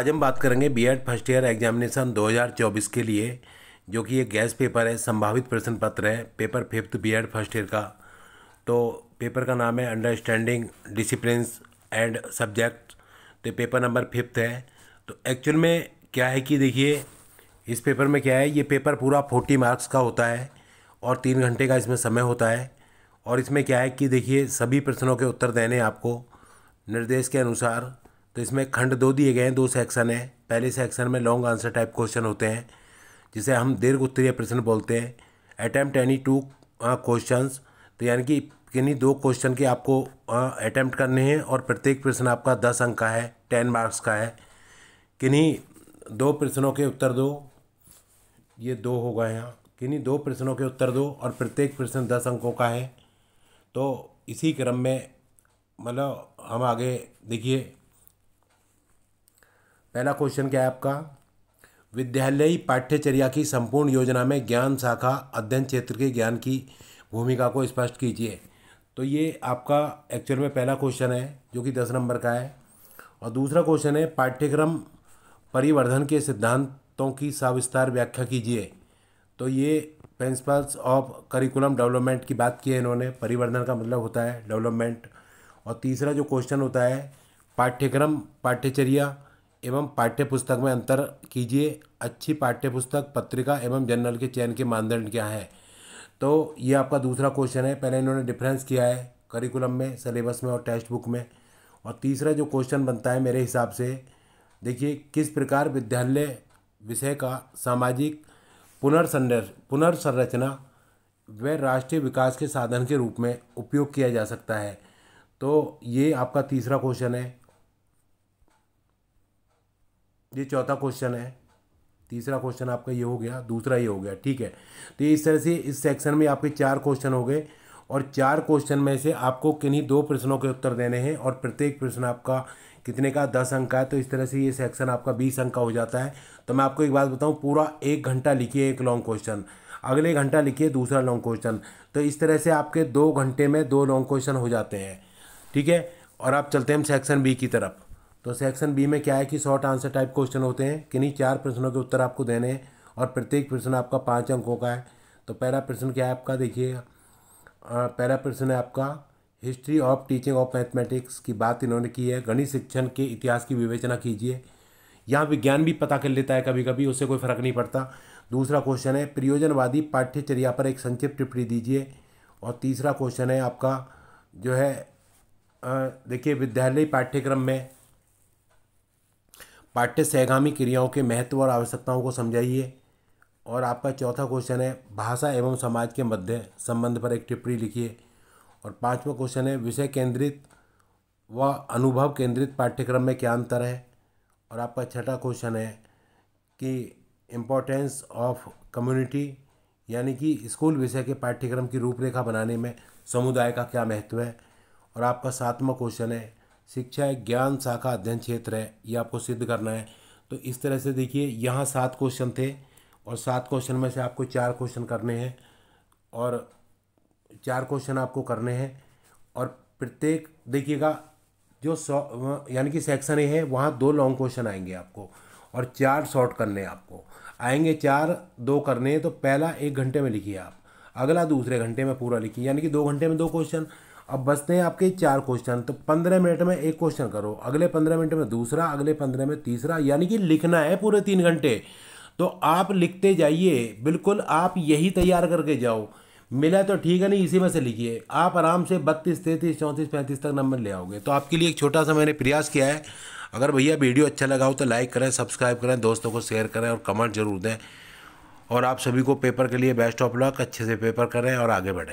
आज हम बात करेंगे बीएड फर्स्ट ईयर एग्जामिनेशन 2024 के लिए जो कि ये गैस पेपर है संभावित प्रश्न पत्र है paper fifth BEd first year का तो पेपर का नाम है अंडरस्टैंडिंग डिसिप्लिन एंड सब्जेक्ट तो पेपर नंबर फिफ्थ है तो एक्चुअल में क्या है कि देखिए इस पेपर में क्या है ये पेपर पूरा फोर्टी मार्क्स का होता है और तीन घंटे का इसमें समय होता है और इसमें क्या है कि देखिए सभी प्रश्नों के उत्तर देने आपको निर्देश के अनुसार तो इसमें खंड दो दिए गए हैं दो सेक्शन हैं पहले सेक्शन में लॉन्ग आंसर टाइप क्वेश्चन होते हैं जिसे हम दीर्घ उत्तरीय प्रश्न बोलते हैं अटैम्प्ट एनी टू क्वेश्चन तो यानी कि किन्हीं दो क्वेश्चन के आपको अटैम्प्ट uh, करने हैं और प्रत्येक प्रश्न आपका दस अंक का है टेन मार्क्स का है किन्हीं दो प्रश्नों के उत्तर दो ये दो हो गए यहाँ किन्हीं दो प्रश्नों के उत्तर दो और प्रत्येक प्रश्न दस अंकों का है तो इसी क्रम में मतलब हम आगे देखिए पहला क्वेश्चन क्या है आपका विद्यालयी पाठ्यचर्या की संपूर्ण योजना में ज्ञान शाखा अध्ययन क्षेत्र के ज्ञान की भूमिका को स्पष्ट कीजिए तो ये आपका एक्चुअल में पहला क्वेश्चन है जो कि दस नंबर का है और दूसरा क्वेश्चन है पाठ्यक्रम परिवर्धन के सिद्धांतों की साविस्तार व्याख्या कीजिए तो ये प्रिंसिपल्स ऑफ करिकुलम डेवलपमेंट की बात की है इन्होंने परिवर्धन का मतलब होता है डेवलपमेंट और तीसरा जो क्वेश्चन होता है पाठ्यक्रम पाठ्यचर्या एवं पाठ्यपुस्तक में अंतर कीजिए अच्छी पाठ्यपुस्तक पत्रिका एवं जर्नल के चयन के मानदंड क्या है तो ये आपका दूसरा क्वेश्चन है पहले इन्होंने डिफरेंस किया है करिकुलम में सिलेबस में और टेक्स्ट बुक में और तीसरा जो क्वेश्चन बनता है मेरे हिसाब से देखिए किस प्रकार विद्यालय विषय का सामाजिक पुनर्संर पुनर्संरचना व राष्ट्रीय विकास के साधन के रूप में उपयोग किया जा सकता है तो ये आपका तीसरा क्वेश्चन है ये चौथा क्वेश्चन है तीसरा क्वेश्चन आपका ये हो गया दूसरा ये हो गया ठीक है तो इस तरह से इस सेक्शन में आपके चार क्वेश्चन हो गए और चार क्वेश्चन में से आपको किन्हीं दो प्रश्नों के उत्तर देने हैं और प्रत्येक प्रश्न आपका कितने का दस अंक का है तो इस तरह से ये सेक्शन आपका बीस अंक का हो जाता है तो मैं आपको एक बात बताऊँ पूरा एक घंटा लिखिए एक लॉन्ग क्वेश्चन अगले घंटा लिखिए दूसरा लॉन्ग क्वेश्चन तो इस तरह से आपके दो घंटे में दो लॉन्ग क्वेश्चन हो जाते हैं ठीक है और आप चलते हैं सेक्शन बी की तरफ तो सेक्शन बी में क्या है कि शॉर्ट आंसर टाइप क्वेश्चन होते हैं किन्हीं चार प्रश्नों के उत्तर आपको देने हैं और प्रत्येक प्रश्न आपका पाँच अंकों का है तो पहला प्रश्न क्या है आपका देखिए पहला प्रश्न है आपका history of teaching of mathematics की बात इन्होंने की है गणित शिक्षण के इतिहास की विवेचना कीजिए यहाँ विज्ञान भी पता कर लेता है कभी कभी उससे कोई फर्क नहीं पड़ता दूसरा क्वेश्चन है प्रयोजनवादी पाठ्यचर्या पर एक संक्षिप्त टिप्पणी दीजिए और तीसरा क्वेश्चन है आपका जो है देखिए विद्यालय पाठ्यक्रम में पाठ्य सहगामी क्रियाओं के महत्व और आवश्यकताओं को समझाइए और आपका चौथा क्वेश्चन है भाषा एवं समाज के मध्य संबंध पर एक टिप्पणी लिखिए और पांचवा क्वेश्चन है विषय केंद्रित व अनुभव केंद्रित पाठ्यक्रम में क्या अंतर है और आपका छठा क्वेश्चन है कि इम्पोर्टेंस ऑफ कम्युनिटी यानी कि स्कूल विषय के पाठ्यक्रम की रूपरेखा बनाने में समुदाय का क्या महत्व है और आपका सातवां क्वेश्चन है शिक्षा एक ज्ञान शाखा अध्ययन क्षेत्र है ये आपको सिद्ध करना है तो इस तरह से देखिए यहाँ सात क्वेश्चन थे और सात क्वेश्चन में से आपको चार क्वेश्चन करने हैं और चार क्वेश्चन आपको करने हैं और प्रत्येक देखिएगा जो सौ यानी कि सेक्शन ए है वहाँ दो लॉन्ग क्वेश्चन आएंगे आपको और चार शॉर्ट करने आपको आएंगे चार दो करने तो पहला एक घंटे में लिखिए आप अगला दूसरे घंटे में पूरा लिखिए यानी कि दो घंटे में दो क्वेश्चन अब बचते हैं आपके चार क्वेश्चन तो पंद्रह मिनट में एक क्वेश्चन करो अगले पंद्रह मिनट में दूसरा अगले पंद्रह में तीसरा यानी कि लिखना है पूरे तीन घंटे तो आप लिखते जाइए बिल्कुल आप यही तैयार करके जाओ मिला तो ठीक है नहीं इसी में से लिखिए आप आराम से बत्तीस तैंतीस चौंतीस पैंतीस तक नंबर ले आओगे तो आपके लिए एक छोटा सा मैंने प्रयास किया है अगर भैया वीडियो अच्छा लगा हो तो लाइक करें सब्सक्राइब करें दोस्तों को शेयर करें और कमेंट जरूर दें और आप सभी को पेपर के लिए बेस्ट ऑफ लक अच्छे से पेपर करें और आगे बढ़ें